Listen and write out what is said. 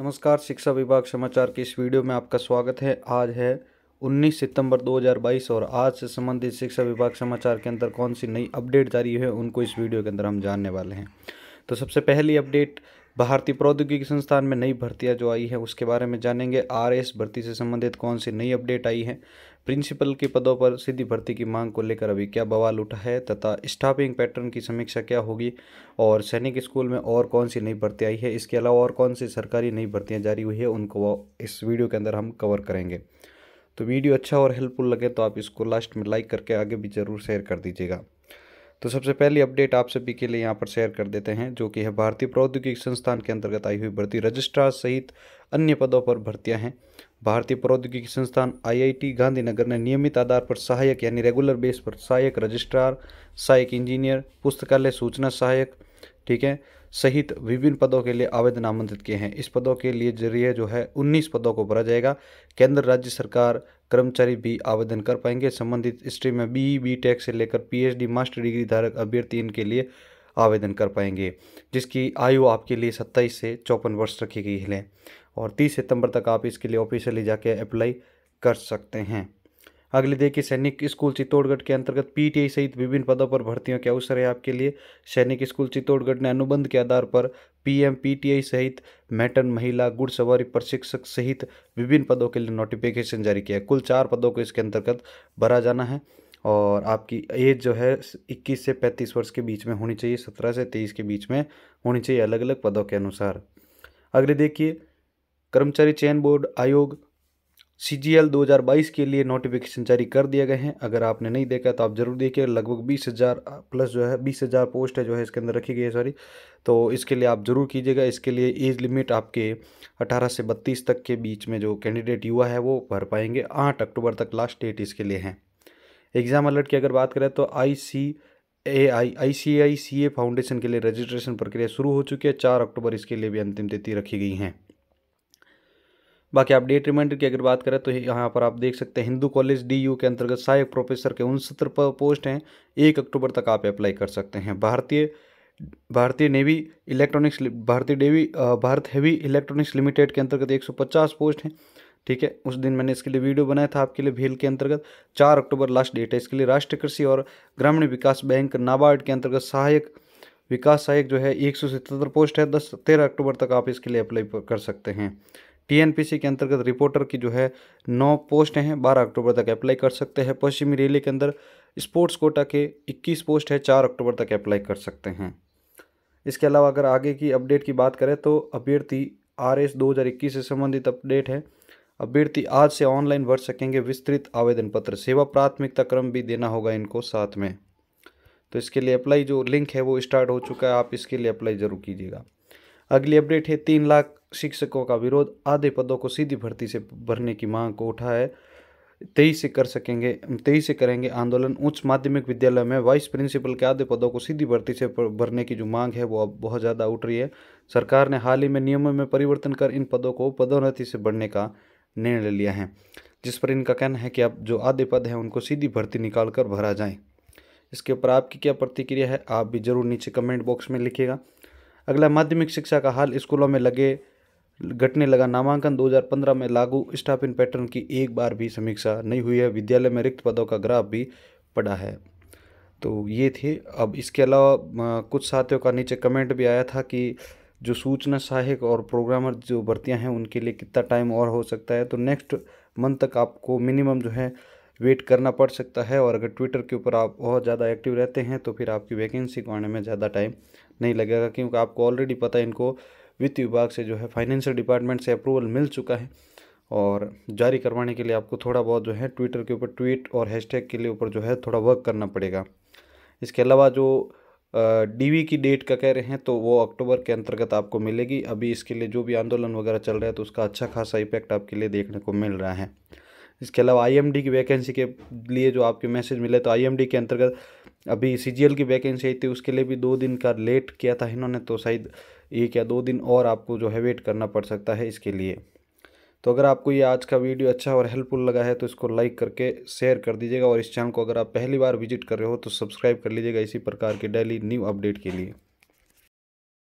नमस्कार शिक्षा विभाग समाचार के इस वीडियो में आपका स्वागत है आज है 19 सितंबर 2022 और आज से संबंधित शिक्षा विभाग समाचार के अंदर कौन सी नई अपडेट जारी है उनको इस वीडियो के अंदर हम जानने वाले हैं तो सबसे पहली अपडेट भारतीय प्रौद्योगिकी संस्थान में नई भर्तियां जो आई है उसके बारे में जानेंगे आर एस भर्ती से संबंधित कौन सी नई अपडेट आई है प्रिंसिपल के पदों पर सीधी भर्ती की मांग को लेकर अभी क्या बवाल उठा है तथा स्टाफिंग पैटर्न की समीक्षा क्या होगी और सैनिक स्कूल में और कौन सी नई भर्ती आई है इसके अलावा और कौन सी सरकारी नई भर्तियाँ जारी हुई है उनको इस वीडियो के अंदर हम कवर करेंगे तो वीडियो अच्छा और हेल्पफुल लगे तो आप इसको लास्ट में लाइक करके आगे भी ज़रूर शेयर कर दीजिएगा तो सबसे पहली अपडेट आप सभी के लिए यहाँ पर शेयर कर देते हैं जो कि है भारतीय प्रौद्योगिकी संस्थान के अंतर्गत आई हुई भर्ती रजिस्ट्रार सहित अन्य पदों पर भर्तियाँ हैं भारतीय प्रौद्योगिकी संस्थान आईआईटी गांधीनगर ने नियमित आधार पर सहायक यानी रेगुलर बेस पर सहायक रजिस्ट्रार सहायक इंजीनियर पुस्तकालय सूचना सहायक ठीक है सहित विभिन्न पदों के लिए आवेदन आमंत्रित किए हैं इस पदों के लिए जरिए जो है 19 पदों को भरा जाएगा केंद्र राज्य सरकार कर्मचारी भी आवेदन कर पाएंगे संबंधित स्ट्रीम में बी बी टेक से लेकर पीएचडी मास्टर डिग्री धारक अभ्यर्थी इनके लिए आवेदन कर पाएंगे जिसकी आयु आपके लिए सत्ताईस से चौपन वर्ष रखी गई है और तीस सितंबर तक आप इसके लिए ऑफिशियली जाके अप्लाई कर सकते हैं अगले देखिए सैनिक स्कूल चित्तौड़गढ़ के अंतर्गत पीटीआई सहित विभिन्न पदों पर भर्तियों के अवसर है आपके लिए सैनिक स्कूल चित्तौड़गढ़ ने अनुबंध के आधार पर पीएम पीटीआई सहित मैटन महिला घुड़सवारी प्रशिक्षक सहित विभिन्न पदों के लिए नोटिफिकेशन जारी किया है कुल चार पदों को इसके अंतर्गत भरा जाना है और आपकी एज जो है इक्कीस से पैंतीस वर्ष के बीच में होनी चाहिए सत्रह से तेईस के बीच में होनी चाहिए अलग अलग पदों के अनुसार अगले देखिए कर्मचारी चयन बोर्ड आयोग सी जी एल दो हज़ार बाईस के लिए नोटिफिकेशन जारी कर दिए गए हैं अगर आपने नहीं देखा तो आप ज़रूर देखिए लगभग बीस हज़ार प्लस जो है बीस हज़ार पोस्ट है जो है इसके अंदर रखी गई है सॉरी तो इसके लिए आप ज़रूर कीजिएगा इसके लिए एज लिमिट आपके 18 से बत्तीस तक के बीच में जो कैंडिडेट युवा है वो भर पाएंगे आठ अक्टूबर तक लास्ट डेट इसके लिए हैं एग्ज़ाम अलर्ट की अगर बात करें तो आई सी ए आई आई सी आई सी ए फाउंडेशन के लिए रजिस्ट्रेशन प्रक्रिया शुरू हो चुकी है चार अक्टूबर इसके लिए भी अंतिम तिथि रखी गई हैं बाकी आप डेट रिमाइंडर की अगर बात करें तो यहाँ पर आप देख सकते हैं हिंदू कॉलेज डीयू के अंतर्गत सहायक प्रोफेसर के उनसत्तर पोस्ट हैं एक अक्टूबर तक आप अप्लाई कर सकते हैं भारतीय भारतीय नेवी इलेक्ट्रॉनिक्स भारतीय navy Bharat heavy electronics limited के अंतर्गत एक पोस्ट हैं ठीक है उस दिन मैंने इसके लिए वीडियो बनाया था आपके लिए भील के अंतर्गत चार अक्टूबर लास्ट डेट है इसके लिए राष्ट्रीय कृषि और ग्रामीण विकास बैंक नाबार्ड के अंतर्गत सहायक विकास सहायक जो है एक सौ पोस्ट है दस तेरह अक्टूबर तक आप इसके लिए अप्लाई कर सकते हैं टीएनपीसी के अंतर्गत रिपोर्टर की जो है नौ पोस्ट हैं बारह अक्टूबर तक अप्लाई कर सकते हैं पश्चिमी रेलवे के अंदर स्पोर्ट्स कोटा के इक्कीस पोस्ट है चार अक्टूबर तक अप्लाई कर सकते हैं इसके अलावा अगर आगे की अपडेट की बात करें तो अभ्यर्थी आर एस दो हज़ार इक्कीस से संबंधित अपडेट है अभ्यर्थी आज से ऑनलाइन भर सकेंगे विस्तृत आवेदन पत्र सेवा प्राथमिकता क्रम भी देना होगा इनको साथ में तो इसके लिए अप्लाई जो लिंक है वो स्टार्ट हो चुका है आप इसके लिए अप्लाई ज़रूर कीजिएगा अगली अपडेट है तीन लाख शिक्षकों का विरोध आधे पदों को सीधी भर्ती से भरने की मांग को उठा है तेईस से कर सकेंगे तेईस से करेंगे आंदोलन उच्च माध्यमिक विद्यालय में वाइस प्रिंसिपल के आधे पदों को सीधी भर्ती से भरने की जो मांग है वो अब बहुत ज़्यादा उठ रही है सरकार ने हाल ही में नियमों में परिवर्तन कर इन पदों को पदोन्नति से बढ़ने का निर्णय लिया है जिस पर इनका कहना है कि अब जो आधे पद हैं उनको सीधी भर्ती निकाल कर भरा जाए इसके ऊपर आपकी क्या प्रतिक्रिया है आप भी ज़रूर नीचे कमेंट बॉक्स में लिखिएगा अगला माध्यमिक शिक्षा का हाल स्कूलों में लगे घटने लगा नामांकन 2015 में लागू स्टाफ इन पैटर्न की एक बार भी समीक्षा नहीं हुई है विद्यालय में रिक्त पदों का ग्राफ भी पड़ा है तो ये थे अब इसके अलावा कुछ साथियों का नीचे कमेंट भी आया था कि जो सूचना सहायक और प्रोग्रामर जो भर्तियाँ हैं उनके लिए कितना टाइम और हो सकता है तो नेक्स्ट मंथ तक आपको मिनिमम जो है वेट करना पड़ सकता है और अगर ट्विटर के ऊपर आप बहुत ज़्यादा एक्टिव रहते हैं तो फिर आपकी वैकेंसी को आने में ज़्यादा टाइम नहीं लगेगा क्योंकि आपको ऑलरेडी पता है इनको वित्त विभाग से जो है फाइनेंशियल डिपार्टमेंट से अप्रूवल मिल चुका है और जारी करवाने के लिए आपको थोड़ा बहुत जो है ट्विटर के ऊपर ट्वीट और हैशटैग के लिए ऊपर जो है थोड़ा वर्क करना पड़ेगा इसके अलावा जो डीवी की डेट का कह रहे हैं तो वो अक्टूबर के अंतर्गत आपको मिलेगी अभी इसके लिए जो भी आंदोलन वगैरह चल रहा है तो उसका अच्छा खासा इफेक्ट आपके लिए देखने को मिल रहा है इसके अलावा आईएमडी की वैकेंसी के लिए जो आपके मैसेज मिले तो आईएमडी के अंतर्गत अभी सी की वैकेंसी आई थी उसके लिए भी दो दिन का लेट किया था इन्होंने तो शायद एक या दो दिन और आपको जो है वेट करना पड़ सकता है इसके लिए तो अगर आपको ये आज का वीडियो अच्छा और हेल्पफुल लगा है तो इसको लाइक करके शेयर कर दीजिएगा और इस चैनल को अगर आप पहली बार विजिट कर रहे हो तो सब्सक्राइब कर लीजिएगा इसी प्रकार के डेली न्यू अपडेट के लिए